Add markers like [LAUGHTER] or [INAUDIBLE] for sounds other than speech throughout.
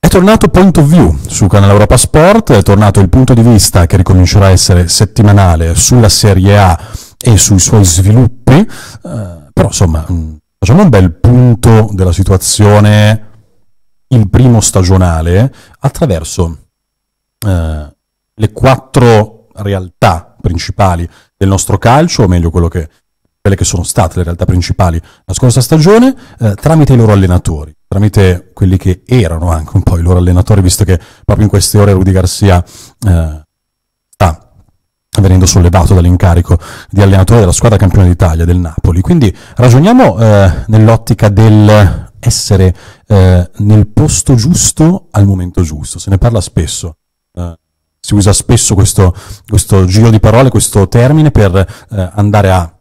È tornato Point of View su Canale Europa Sport, è tornato il punto di vista che ricomincerà a essere settimanale sulla Serie A e sui suoi sviluppi, eh, però insomma mm, facciamo un bel punto della situazione in primo stagionale attraverso eh, le quattro realtà principali del nostro calcio, o meglio quello che quelle che sono state le realtà principali la scorsa stagione, eh, tramite i loro allenatori, tramite quelli che erano anche un po' i loro allenatori, visto che proprio in queste ore Rudy Garcia eh, sta venendo sollevato dall'incarico di allenatore della squadra campione d'Italia, del Napoli. Quindi ragioniamo eh, nell'ottica del essere eh, nel posto giusto al momento giusto, se ne parla spesso eh, si usa spesso questo, questo, giro di parole, questo termine per eh, andare a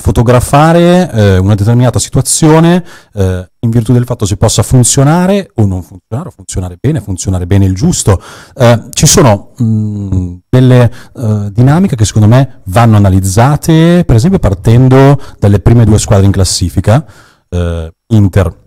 fotografare eh, una determinata situazione eh, in virtù del fatto se possa funzionare o non funzionare, o funzionare bene, funzionare bene il giusto. Eh, ci sono mh, mm, delle eh, dinamiche che secondo me vanno analizzate, per esempio partendo dalle prime due squadre in classifica, eh, Inter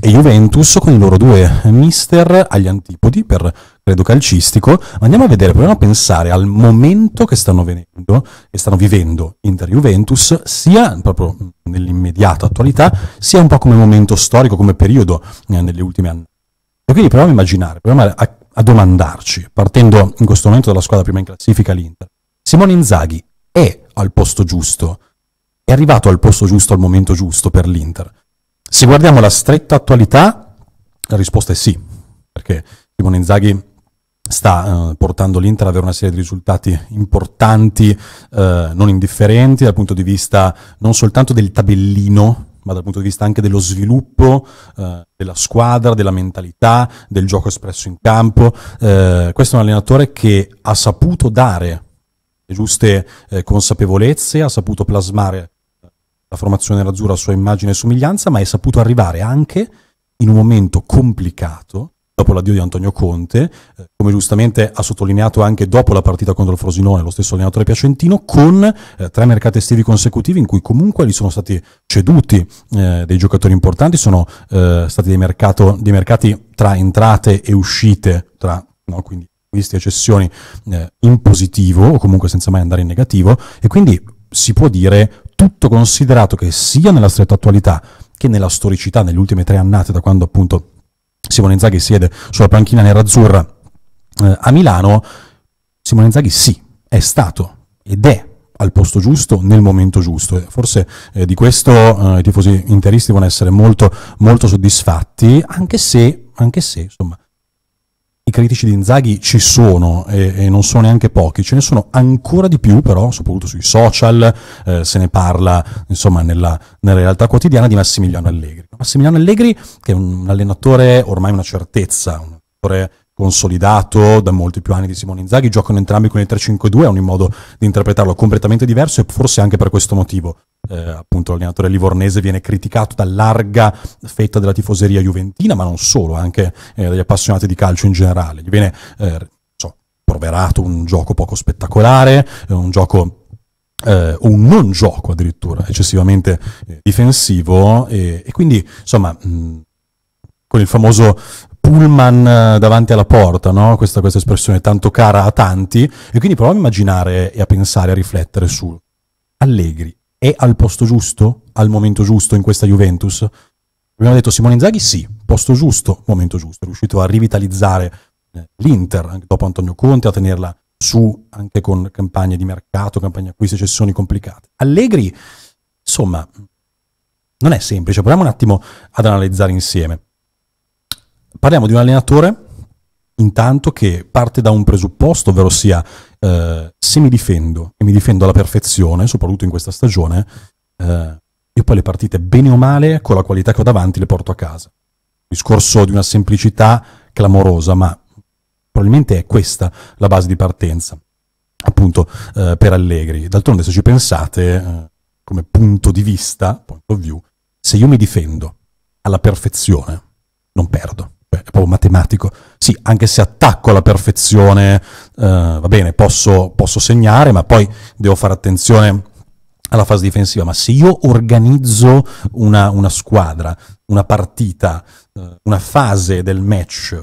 e Juventus, con i loro due mister agli antipodi per credo calcistico, andiamo a vedere, proviamo a pensare al momento che stanno, venendo, e stanno vivendo Inter Juventus, sia proprio nell'immediata attualità, sia un po' come momento storico, come periodo eh, negli ultimi anni. E quindi proviamo a immaginare, proviamo a, a domandarci, partendo in questo momento dalla squadra prima in classifica, l'Inter, Simone Inzaghi è al posto giusto, è arrivato al posto giusto, al momento giusto per l'Inter. Se guardiamo la stretta attualità, la risposta è sì, perché Simone Inzaghi sta eh, portando l'Inter ad avere una serie di risultati importanti, eh, non indifferenti dal punto di vista non soltanto del tabellino, ma dal punto di vista anche dello sviluppo eh, della squadra, della mentalità, del gioco espresso in campo. Eh, questo è un allenatore che ha saputo dare le giuste eh, consapevolezze, ha saputo plasmare la formazione nerazzurra a sua immagine e somiglianza, ma è saputo arrivare anche in un momento complicato dopo l'addio di Antonio Conte, eh, come giustamente ha sottolineato anche dopo la partita contro il Frosinone lo stesso allenatore piacentino, con eh, tre mercati estivi consecutivi in cui comunque gli sono stati ceduti eh, dei giocatori importanti, sono eh, stati dei, mercato, dei, mercati tra entrate e uscite, tra no, quindi acquisti e cessioni eh, in positivo o comunque senza mai andare in negativo e quindi si può dire tutto considerato che sia nella stretta attualità che nella storicità nelle ultime tre annate da quando appunto Simone Inzaghi siede sulla panchina nerazzurra eh, a Milano, Simone Inzaghi sì, è stato ed è al posto giusto nel momento giusto. Forse eh, di questo eh, i tifosi interisti devono essere molto, molto soddisfatti, anche se, anche se insomma, i critici di Inzaghi ci sono e, e, non sono neanche pochi, ce ne sono ancora di più però, soprattutto sui social, eh, se ne parla insomma nella, nella, realtà quotidiana di Massimiliano Allegri. Massimiliano Allegri che è un allenatore ormai una certezza, un allenatore consolidato da molti più anni di Simone Inzaghi, giocano entrambi con il 3-5-2, è un modo di interpretarlo completamente diverso e forse anche per questo motivo. Eh, appunto l'allenatore livornese viene criticato da larga fetta della tifoseria juventina, ma non solo, anche eh, dagli appassionati di calcio in generale. Gli viene eh, so, proverato un gioco poco spettacolare, eh, un gioco eh, un non gioco addirittura eccessivamente eh, difensivo e, e quindi insomma mh, con il famoso pullman eh, davanti alla porta, no? questa, questa espressione tanto cara a tanti, e quindi proviamo a immaginare e a pensare, a riflettere su Allegri. È al posto giusto, al momento giusto in questa Juventus? Abbiamo detto Simone Inzaghi sì, posto giusto, momento giusto, è riuscito a rivitalizzare eh, l'Inter dopo Antonio Conte, a tenerla su anche con campagne di mercato, campagne acquisti, cessioni complicate. Allegri, insomma, non è semplice, proviamo un attimo ad analizzare insieme parliamo di un allenatore intanto che parte da un presupposto, ovvero sia eh, se mi difendo e mi difendo alla perfezione, soprattutto in questa stagione, eh, io poi le partite bene o male, con la qualità che ho davanti, le porto a casa. Discorso di una semplicità clamorosa, ma probabilmente è questa la base di partenza, appunto, eh, per Allegri. D'altronde, se ci pensate, eh, come punto di vista, point of view, se io mi difendo alla perfezione, non perdo matematico. Sì, anche se attacco alla perfezione, eh, va bene, posso, posso segnare, ma poi devo fare attenzione alla fase difensiva, ma se io organizzo una, una, squadra, una partita, eh, una fase del match,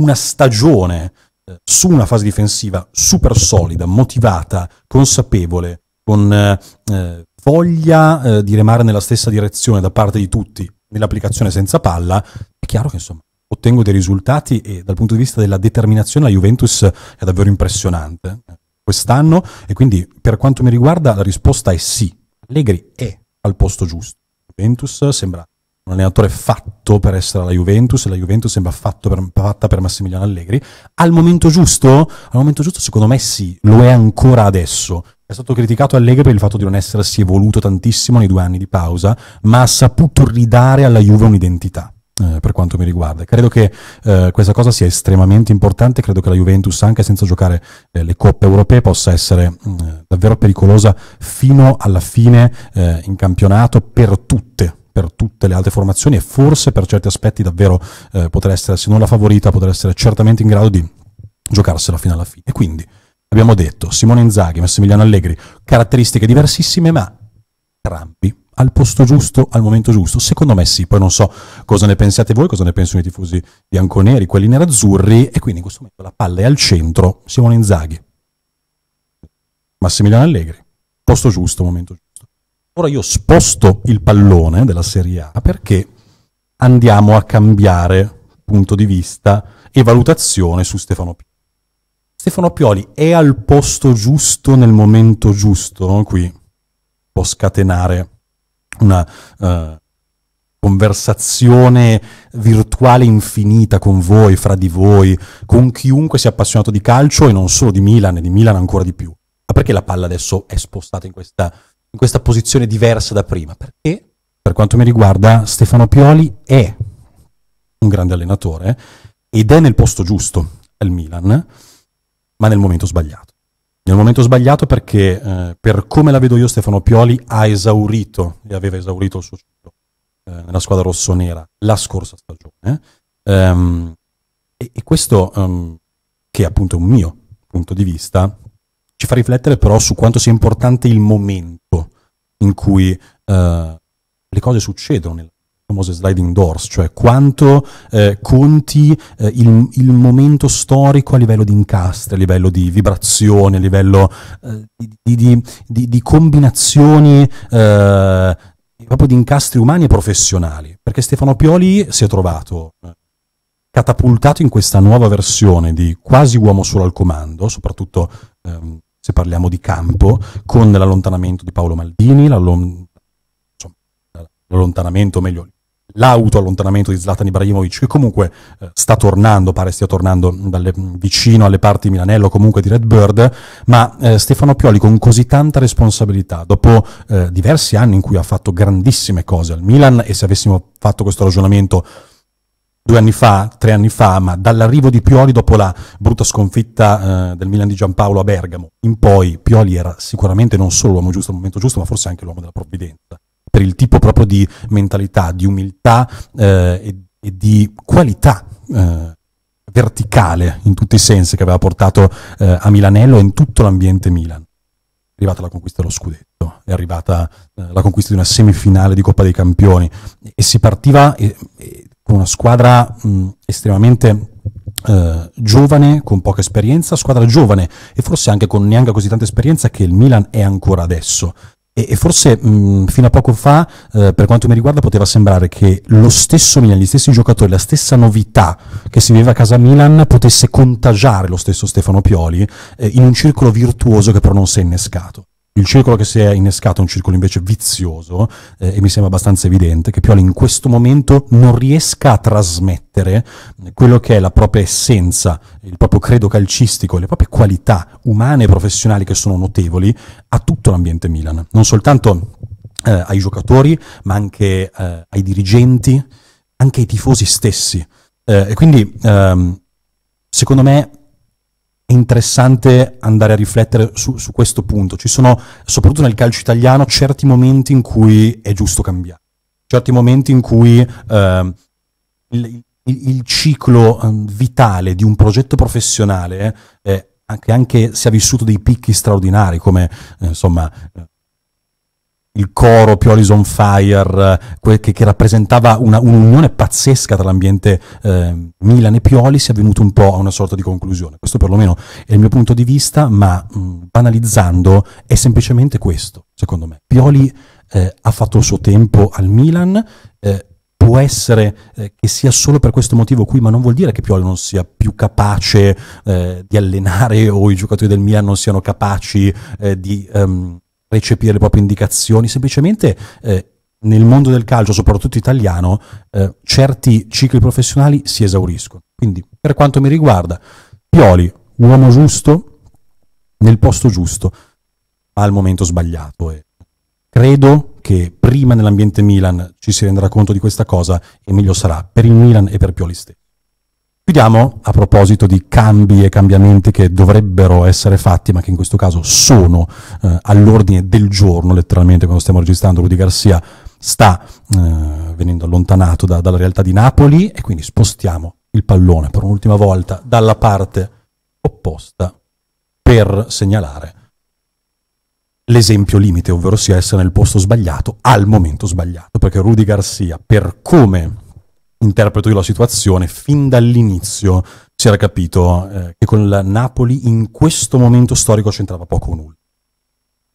una stagione eh, su una fase difensiva super solida, motivata, consapevole, con eh, voglia eh, di remare nella stessa direzione da parte di tutti nell'applicazione senza palla, è chiaro che insomma ottengo dei risultati e dal punto di vista della determinazione la Juventus è davvero impressionante eh, quest'anno e quindi per quanto mi riguarda la risposta è sì, Allegri è al posto giusto. Juventus sembra un allenatore fatto per essere alla Juventus, e la Juventus sembra per, fatta per Massimiliano Allegri. Al momento giusto? Al momento giusto secondo me sì, lo è ancora adesso. È stato criticato Allegri per il fatto di non essersi evoluto tantissimo nei due anni di pausa, ma ha saputo ridare alla Juve un'identità eh, per quanto mi riguarda. Credo che eh, questa cosa sia estremamente importante, credo che la Juventus anche senza giocare eh, le coppe europee possa essere mm, davvero pericolosa fino alla fine eh, in campionato per tutte per tutte le altre formazioni e forse per certi aspetti davvero eh, potrà essere, se non la favorita, potrà essere certamente in grado di giocarsela fino alla fine. E quindi abbiamo detto Simone Inzaghi, Massimiliano Allegri, caratteristiche diversissime ma entrambi al posto giusto, al momento giusto? Secondo me sì, poi non so cosa ne pensate voi, cosa ne pensano i tifosi bianconeri, quelli nerazzurri, e quindi in questo momento la palla è al centro, Simone Inzaghi, Massimiliano Allegri, posto giusto, momento giusto. Ora io sposto il pallone della Serie A perché andiamo a cambiare punto di vista e valutazione su Stefano Pioli. Stefano Pioli è al posto giusto nel momento giusto, qui può scatenare una uh, conversazione virtuale infinita con voi, fra di voi, con chiunque sia appassionato di calcio e non solo di Milan e di Milan ancora di più. Ma perché la palla adesso è spostata in questa, in questa posizione diversa da prima? Perché, per quanto mi riguarda, Stefano Pioli è un grande allenatore ed è nel posto giusto al Milan, ma nel momento sbagliato nel momento sbagliato perché eh, per come la vedo io Stefano Pioli ha esaurito e aveva esaurito il suo ciclo eh, nella squadra rossonera la scorsa stagione eh. ehm, e, e, questo ehm, che è appunto un mio punto di vista ci fa riflettere però su quanto sia importante il momento in cui eh, le cose succedono nella famose sliding doors, cioè quanto eh, conti eh, il, il, momento storico a livello di incastri, a livello di vibrazioni, a livello eh, di, di, di, di, combinazioni eh, proprio di incastri umani e professionali, perché Stefano Pioli si è trovato eh, catapultato in questa nuova versione di quasi uomo solo al comando, soprattutto ehm, se parliamo di campo, con l'allontanamento di Paolo Maldini, l'allontanamento, meglio, l'auto-allontanamento di Zlatan Ibrahimovic, che comunque eh, sta tornando, pare stia tornando dalle, vicino alle parti di Milanello, comunque di Red Bird, ma eh, Stefano Pioli con così tanta responsabilità, dopo eh, diversi anni in cui ha fatto grandissime cose al Milan, e se avessimo fatto questo ragionamento due anni fa, tre anni fa, ma dall'arrivo di Pioli dopo la brutta sconfitta eh, del Milan di Giampaolo a Bergamo in poi, Pioli era sicuramente non solo l'uomo giusto al momento giusto, ma forse anche l'uomo della provvidenza per il tipo proprio di mentalità, di umiltà eh, e, e, di qualità eh, verticale in tutti i sensi che aveva portato eh, a Milanello e in tutto l'ambiente Milan. È arrivata la conquista dello scudetto, è arrivata eh, la conquista di una semifinale di Coppa dei Campioni e, si partiva e, con una squadra mh, estremamente Uh, giovane, con poca esperienza, squadra giovane e forse anche con neanche così tanta esperienza che il Milan è ancora adesso. E, e forse mh, fino a poco fa, eh, per quanto mi riguarda, poteva sembrare che lo stesso Milan, gli stessi giocatori, la stessa novità che si viveva a casa Milan potesse contagiare lo stesso Stefano Pioli eh, in un circolo virtuoso che però non si è innescato il circolo che si è innescato è un circolo invece vizioso eh, e mi sembra abbastanza evidente che Pioli in questo momento non riesca a trasmettere quello che è la propria essenza, il proprio credo calcistico, le proprie qualità umane e professionali che sono notevoli a tutto l'ambiente Milan, non soltanto eh, ai giocatori ma anche eh, ai dirigenti, anche ai tifosi stessi. Eh, e quindi ehm, secondo me è interessante andare a riflettere su, su, questo punto. Ci sono, soprattutto nel calcio italiano, certi momenti in cui è giusto cambiare, certi momenti in cui eh, il, il, il, ciclo ehm, vitale di un progetto professionale, eh, anche, anche, se ha vissuto dei picchi straordinari, come eh, insomma eh, il coro Pioli's on Fire, eh, che, che, rappresentava una, un'unione pazzesca tra l'ambiente eh, Milan e Pioli, si è venuto un po' a una sorta di conclusione. Questo perlomeno è il mio punto di vista, ma mh, mm, banalizzando è semplicemente questo, secondo me. Pioli eh, ha fatto il suo tempo al Milan, eh, può essere eh, che sia solo per questo motivo qui, ma non vuol dire che Pioli non sia più capace eh, di allenare o i giocatori del Milan non siano capaci eh, di um, recepire le proprie indicazioni, semplicemente eh, nel mondo del calcio, soprattutto italiano, eh, certi cicli professionali si esauriscono. Quindi, per quanto mi riguarda, Pioli, uomo giusto, nel posto giusto, ma al momento sbagliato. E ecco. credo che prima nell'ambiente Milan ci si renderà conto di questa cosa e meglio sarà per il Milan e per Pioli stesso. Chiudiamo a proposito di cambi e cambiamenti che dovrebbero essere fatti, ma che in questo caso sono eh, all'ordine del giorno, letteralmente quando stiamo registrando. Rudy Garcia sta eh, venendo allontanato da, dalla realtà di Napoli e quindi spostiamo il pallone per un'ultima volta dalla parte opposta per segnalare l'esempio limite, ovvero sia essere nel posto sbagliato al momento sbagliato, perché Rudy Garcia, per come interpreto io la situazione, fin dall'inizio si era capito eh, che con il Napoli in questo momento storico c'entrava poco o nulla.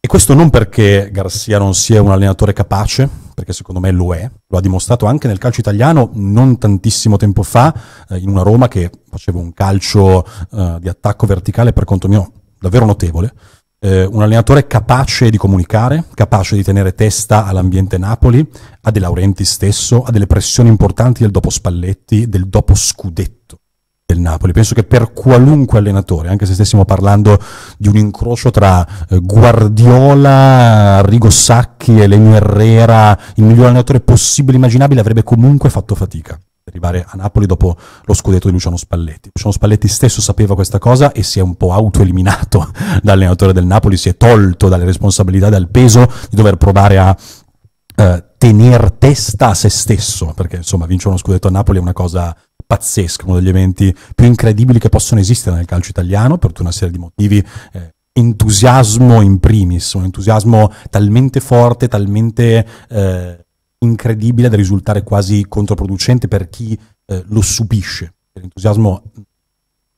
E questo non perché Garcia non sia un allenatore capace, perché secondo me lo è, lo ha dimostrato anche nel calcio italiano non tantissimo tempo fa, eh, in una Roma che faceva un calcio eh, di attacco verticale per conto mio davvero notevole, eh, un allenatore capace di comunicare, capace di tenere testa all'ambiente Napoli, a De Laurenti stesso, a delle pressioni importanti del dopo Spalletti, del dopo Scudetto del Napoli. Penso che per qualunque allenatore, anche se stessimo parlando di un incrocio tra eh, Guardiola, Rigo Sacchi, e Elenio Herrera, il miglior allenatore possibile e immaginabile, avrebbe comunque fatto fatica arrivare a Napoli dopo lo scudetto di Luciano Spalletti. Luciano Spalletti stesso sapeva questa cosa e si è un po' autoeliminato [LAUGHS] dall'allenatore del Napoli, si è tolto dalle responsabilità, dal peso di dover provare a eh, tenere testa a se stesso, perché insomma vincere uno scudetto a Napoli è una cosa pazzesca, uno degli eventi più incredibili che possono esistere nel calcio italiano per tutta una serie di motivi. Eh, entusiasmo in primis, un entusiasmo talmente forte, talmente eh, incredibile da risultare quasi controproducente per chi eh, lo subisce. L'entusiasmo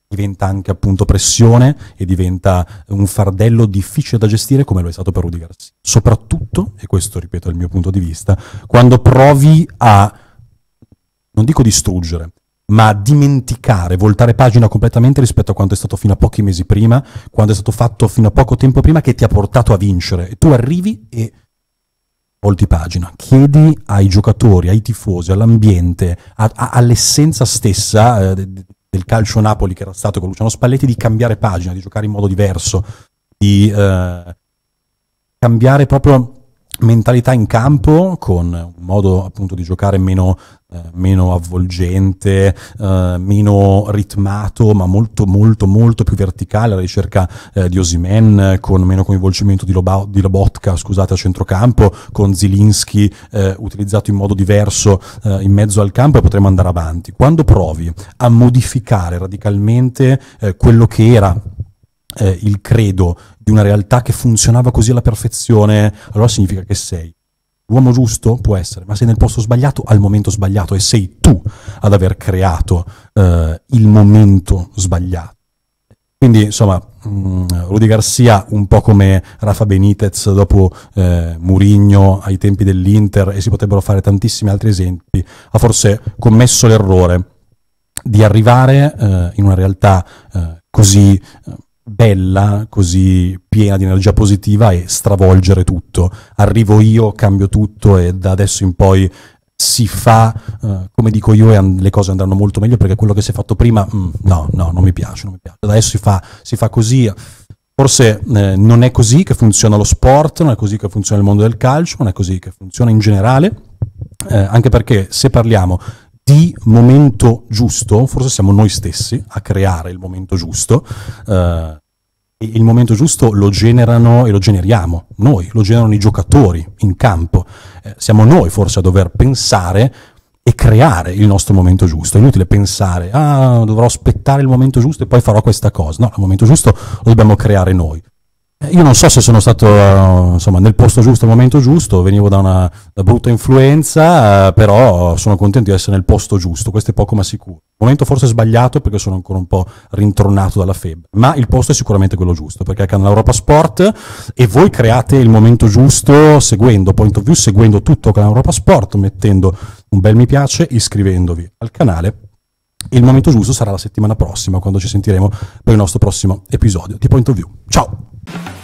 diventa anche appunto pressione e diventa un fardello difficile da gestire come lo è stato per Rudy Garcia. Soprattutto, e questo ripeto dal mio punto di vista, quando provi a, non dico distruggere, ma dimenticare, voltare pagina completamente rispetto a quanto è stato fino a pochi mesi prima, quando è stato fatto fino a poco tempo prima che ti ha portato a vincere. E tu arrivi e volti pagina, chiedi ai giocatori, ai tifosi, all'ambiente, a, a, all'essenza stessa eh, del calcio Napoli che era stato con Luciano Spalletti di cambiare pagina, di giocare in modo diverso, di eh, cambiare proprio mentalità in campo con un modo appunto di giocare meno eh, meno avvolgente, eh, meno ritmato, ma molto molto molto più verticale, alla ricerca eh, di Osimen con meno coinvolgimento di, Loba- di Lobotka, scusate, a centrocampo, con Zilinski eh, utilizzato in modo diverso eh, in mezzo al campo e potremo andare avanti. Quando provi a modificare radicalmente quello che era il credo di una realtà che funzionava così alla perfezione, allora significa che sei L'uomo giusto può essere, ma sei nel posto sbagliato al momento sbagliato e sei tu ad aver creato eh, il momento sbagliato. Quindi, insomma, mm, Rudy Garcia, un po' come Rafa Benitez dopo eh, Murigno ai tempi dell'Inter, e si potrebbero fare tantissimi altri esempi, ha forse commesso l'errore di arrivare eh, in una realtà eh, così eh, bella, così piena di energia positiva e stravolgere tutto. Arrivo io, cambio tutto e da adesso in poi si fa, uh, come dico io, and- le cose andranno molto meglio perché quello che si è fatto prima, mm, no, no, non mi piace, non mi piace. Adesso si fa, si fa così. Forse eh, non è così che funziona lo sport, non è così che funziona il mondo del calcio, non è così che funziona in generale, eh, anche perché se parliamo di momento giusto, forse siamo noi stessi a creare il momento giusto, eh, e il momento giusto lo generano e lo generiamo noi, lo generano i giocatori in campo, eh, siamo noi forse a dover pensare e creare il nostro momento giusto. È inutile pensare, ah, dovrò aspettare il momento giusto e poi farò questa cosa. No, il momento giusto lo dobbiamo creare noi. Eh, io non so se sono stato eh, insomma, nel posto giusto, al momento giusto, venivo da una da brutta influenza, eh, però sono contento di essere nel posto giusto, questo è poco ma sicuro. Momento forse sbagliato perché sono ancora un po' rintronato dalla febbre, ma il posto è sicuramente quello giusto, perché è Canal Europa Sport e voi create il momento giusto seguendo Point of View, seguendo tutto Canal Europa Sport, mettendo un bel mi piace, iscrivendovi al canale il momento giusto sarà la settimana prossima, quando ci sentiremo per il nostro prossimo episodio di Point of View. Ciao! Bye.